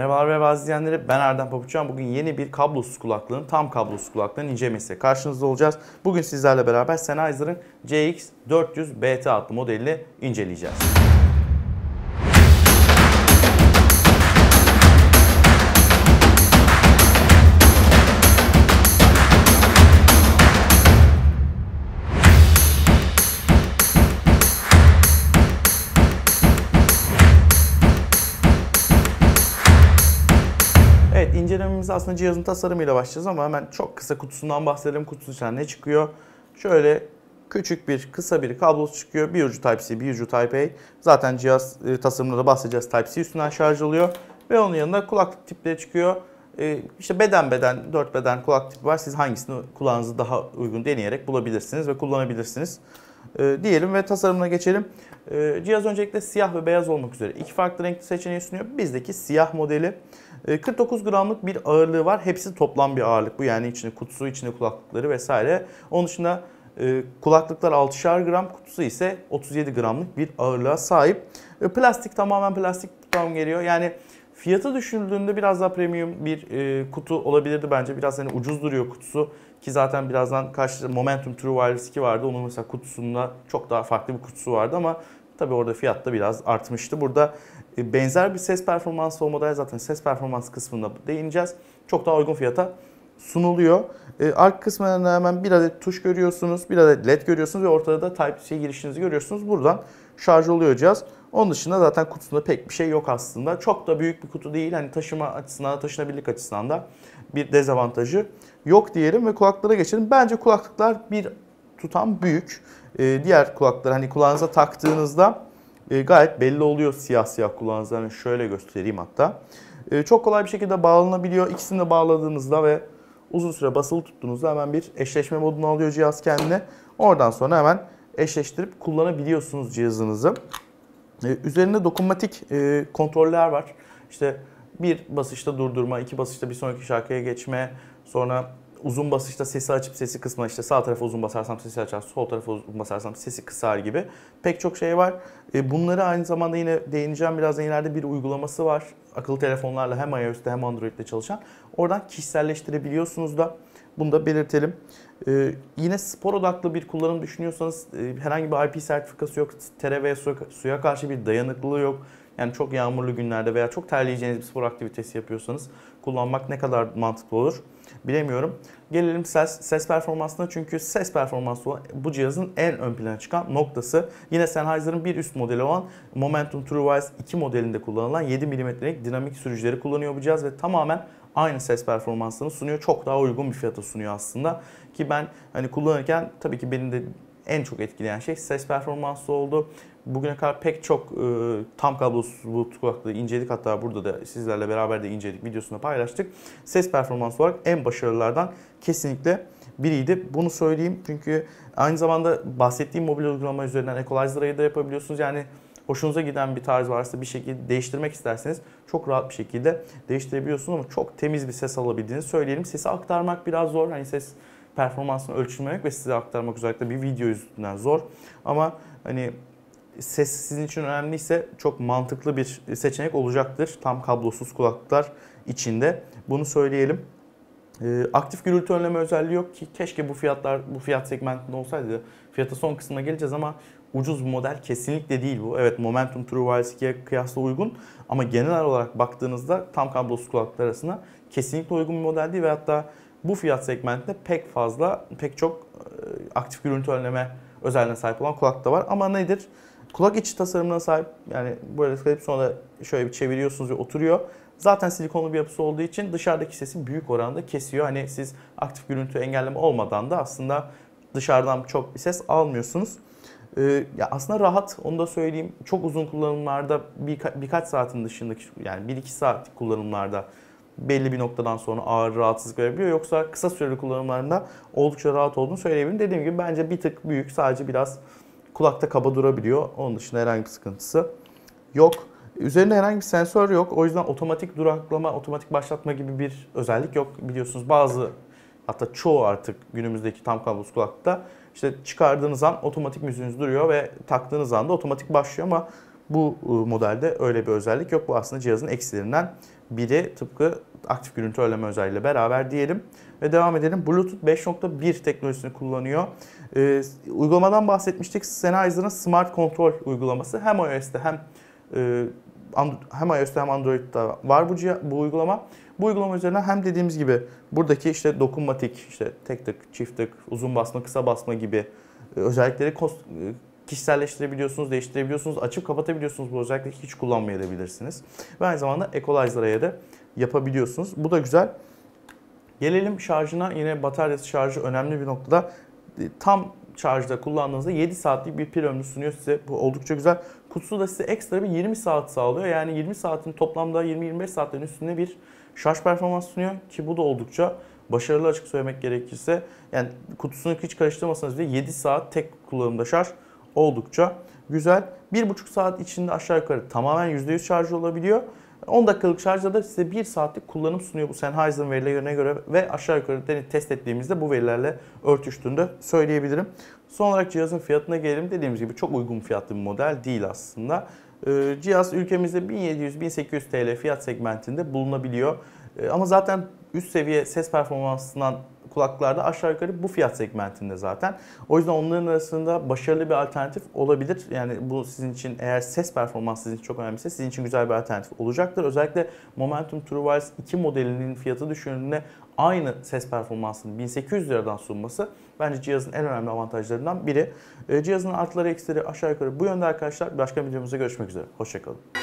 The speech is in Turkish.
Merhabalar ve bazı izleyenlere ben Erdem Papuçan. Bugün yeni bir kablosuz kulaklığın, tam kablosuz kulaklığın incelemesiyle karşınızda olacağız. Bugün sizlerle beraber Sennheiser'ın CX400 BT adlı modelini inceleyeceğiz. aslında cihazın tasarımıyla başlayacağız ama hemen çok kısa kutusundan bahsedelim. Kutusu içinden ne çıkıyor? Şöyle küçük bir kısa bir kablosu çıkıyor. Bir ucu Type-C, bir ucu Type-A. Zaten cihaz e, tasarımında da bahsedeceğiz. Type-C üstünden şarj oluyor. Ve onun yanında kulaklık tipleri çıkıyor. E, işte beden beden, dört beden kulaklık tipi var. Siz hangisini kulağınızı daha uygun deneyerek bulabilirsiniz ve kullanabilirsiniz e, diyelim ve tasarımına geçelim. E, cihaz öncelikle siyah ve beyaz olmak üzere iki farklı renkli seçeneği sunuyor. Bizdeki siyah modeli. E, ee, 49 gramlık bir ağırlığı var. Hepsi toplam bir ağırlık bu. Yani içinde kutusu, içinde kulaklıkları vesaire. Onun dışında e, kulaklıklar 6'şar gram, kutusu ise 37 gramlık bir ağırlığa sahip. E, plastik tamamen plastik tam geliyor. Yani Fiyatı düşündüğümde biraz daha premium bir e, kutu olabilirdi bence. Biraz hani ucuz duruyor kutusu. Ki zaten birazdan karşı Momentum True Wireless 2 vardı. Onun mesela kutusunda çok daha farklı bir kutusu vardı ama tabii orada fiyat da biraz artmıştı. Burada e, benzer bir ses performansı olmadan zaten ses performans kısmında değineceğiz. Çok daha uygun fiyata sunuluyor. E, ark kısmına hemen bir adet tuş görüyorsunuz, bir adet led görüyorsunuz ve ortada da Type-C girişinizi görüyorsunuz. Buradan şarj oluyor cihaz. Onun dışında zaten kutusunda pek bir şey yok aslında. Çok da büyük bir kutu değil. Hani taşıma açısından, taşınabilirlik açısından da bir dezavantajı yok diyelim ve kulaklara geçelim. Bence kulaklıklar bir tutam büyük. Ee, diğer kulaklar, hani kulağınıza taktığınızda e, gayet belli oluyor siyah siyah kulağınızda. Hani şöyle göstereyim hatta. E, çok kolay bir şekilde bağlanabiliyor. İkisini de bağladığınızda ve uzun süre basılı tuttuğunuzda hemen bir eşleşme moduna alıyor cihaz kendine. Oradan sonra hemen eşleştirip kullanabiliyorsunuz cihazınızı. E, üzerinde dokunmatik e, kontroller var. İşte bir basışta durdurma, iki basışta bir sonraki şarkıya geçme, sonra uzun basışta sesi açıp sesi kısma işte sağ tarafa uzun basarsam sesi açar, sol tarafa uzun basarsam sesi kısar gibi pek çok şey var. E, bunları aynı zamanda yine değineceğim birazdan ileride bir uygulaması var. Akıllı telefonlarla hem iOS'te hem Android'de çalışan. Oradan kişiselleştirebiliyorsunuz da bunu da belirtelim. Ee, yine spor odaklı bir kullanım düşünüyorsanız e, herhangi bir IP sertifikası yok. Tere veya suya, karşı bir dayanıklılığı yok. Yani çok yağmurlu günlerde veya çok terleyeceğiniz bir spor aktivitesi yapıyorsanız kullanmak ne kadar mantıklı olur bilemiyorum. Gelelim ses, ses performansına çünkü ses performansı bu cihazın en ön plana çıkan noktası. Yine Sennheiser'ın bir üst modeli olan Momentum TrueWise 2 modelinde kullanılan 7 mm'lik dinamik sürücüleri kullanıyor bu cihaz ve tamamen aynı ses performansını sunuyor. Çok daha uygun bir fiyata sunuyor aslında. Ki ben hani kullanırken tabii ki beni de en çok etkileyen şey ses performansı oldu. Bugüne kadar pek çok e, tam kablosuz bluetooth kulaklığı inceledik. Hatta burada da sizlerle beraber de inceledik, videosunu da paylaştık. Ses performansı olarak en başarılılardan kesinlikle biriydi. Bunu söyleyeyim çünkü aynı zamanda bahsettiğim mobil uygulama üzerinden Equalizer'ı da yapabiliyorsunuz. Yani hoşunuza giden bir tarz varsa bir şekilde değiştirmek isterseniz çok rahat bir şekilde değiştirebiliyorsunuz ama çok temiz bir ses alabildiğini söyleyelim. Sesi aktarmak biraz zor. Hani ses performansını ölçülmemek ve size aktarmak özellikle bir video üstünden zor. Ama hani ses sizin için önemliyse çok mantıklı bir seçenek olacaktır. Tam kablosuz kulaklıklar içinde. Bunu söyleyelim. E, aktif gürültü önleme özelliği yok ki keşke bu fiyatlar bu fiyat segmentinde olsaydı. Fiyata son kısmına geleceğiz ama ucuz bir model kesinlikle değil bu. Evet Momentum True Wireless 2'ye kıyasla uygun ama genel olarak baktığınızda tam kablosuz kulaklıklar arasında kesinlikle uygun bir model değil ve hatta bu fiyat segmentinde pek fazla pek çok e, aktif gürültü önleme özelliğine sahip olan kulak da var. Ama nedir? Kulak içi tasarımına sahip yani böyle kayıp sonra şöyle bir çeviriyorsunuz ve oturuyor zaten silikonlu bir yapısı olduğu için dışarıdaki sesi büyük oranda kesiyor. Hani siz aktif görüntü engelleme olmadan da aslında dışarıdan çok bir ses almıyorsunuz. Ee, ya aslında rahat onu da söyleyeyim. Çok uzun kullanımlarda birka- birkaç saatin dışındaki yani 1-2 saat kullanımlarda belli bir noktadan sonra ağır rahatsızlık verebiliyor. Yoksa kısa süreli kullanımlarında oldukça rahat olduğunu söyleyebilirim. Dediğim gibi bence bir tık büyük sadece biraz kulakta kaba durabiliyor. Onun dışında herhangi bir sıkıntısı yok. Üzerinde herhangi bir sensör yok. O yüzden otomatik duraklama, otomatik başlatma gibi bir özellik yok. Biliyorsunuz bazı hatta çoğu artık günümüzdeki tam kablosuz kulaklıkta işte çıkardığınız an otomatik müziğiniz duruyor ve taktığınız anda otomatik başlıyor ama bu ıı, modelde öyle bir özellik yok. Bu aslında cihazın eksilerinden biri tıpkı aktif gürültü önleme özelliğiyle beraber diyelim. Ve devam edelim. Bluetooth 5.1 teknolojisini kullanıyor. Ee, uygulamadan bahsetmiştik. Sennheiser'ın Smart Control uygulaması hem iOS'te hem e, hem iOS'ta hem Android'da var bu, bu uygulama. Bu uygulama üzerinden hem dediğimiz gibi buradaki işte dokunmatik, işte tek tık, çift tık, uzun basma, kısa basma gibi e, özellikleri e, kişiselleştirebiliyorsunuz, değiştirebiliyorsunuz, açıp kapatabiliyorsunuz. Bu özellikle hiç kullanmayabilirsiniz. Ve aynı zamanda Equalizer'a da yapabiliyorsunuz. Bu da güzel. Gelelim şarjına. Yine bataryası şarjı önemli bir noktada. E, tam şarjda kullandığınızda 7 saatlik bir pil ömrü sunuyor size. Bu oldukça güzel. Kutusu da size ekstra bir 20 saat sağlıyor. Yani 20 saatin toplamda 20-25 saatlerin üstünde bir şarj performans sunuyor. Ki bu da oldukça başarılı açık söylemek gerekirse. Yani kutusunu hiç karıştırmasanız bile 7 saat tek kullanımda şarj oldukça güzel. 1,5 saat içinde aşağı yukarı tamamen %100 şarj olabiliyor. 10 dakikalık şarjda da size 1 saatlik kullanım sunuyor bu Sennheiser'ın verilerine göre ve aşağı yukarı test ettiğimizde bu verilerle örtüştüğünü de söyleyebilirim. Son olarak cihazın fiyatına gelelim. Dediğimiz gibi çok uygun fiyatlı bir model değil aslında. Ee, cihaz ülkemizde 1700-1800 TL fiyat segmentinde bulunabiliyor. Ee, ama zaten üst seviye ses performansından kulaklarda aşağı yukarı bu fiyat segmentinde zaten. O yüzden onların arasında başarılı bir alternatif olabilir. Yani bu sizin için eğer ses performansı sizin için çok önemliyse sizin için güzel bir alternatif olacaktır. Özellikle Momentum TrueWise 2 modelinin fiyatı düşündüğünde aynı ses performansını 1800 liradan sunması bence cihazın en önemli avantajlarından biri. Ee, cihazın artıları eksileri aşağı yukarı bu yönde arkadaşlar. Başka bir videomuzda görüşmek üzere. Hoşçakalın.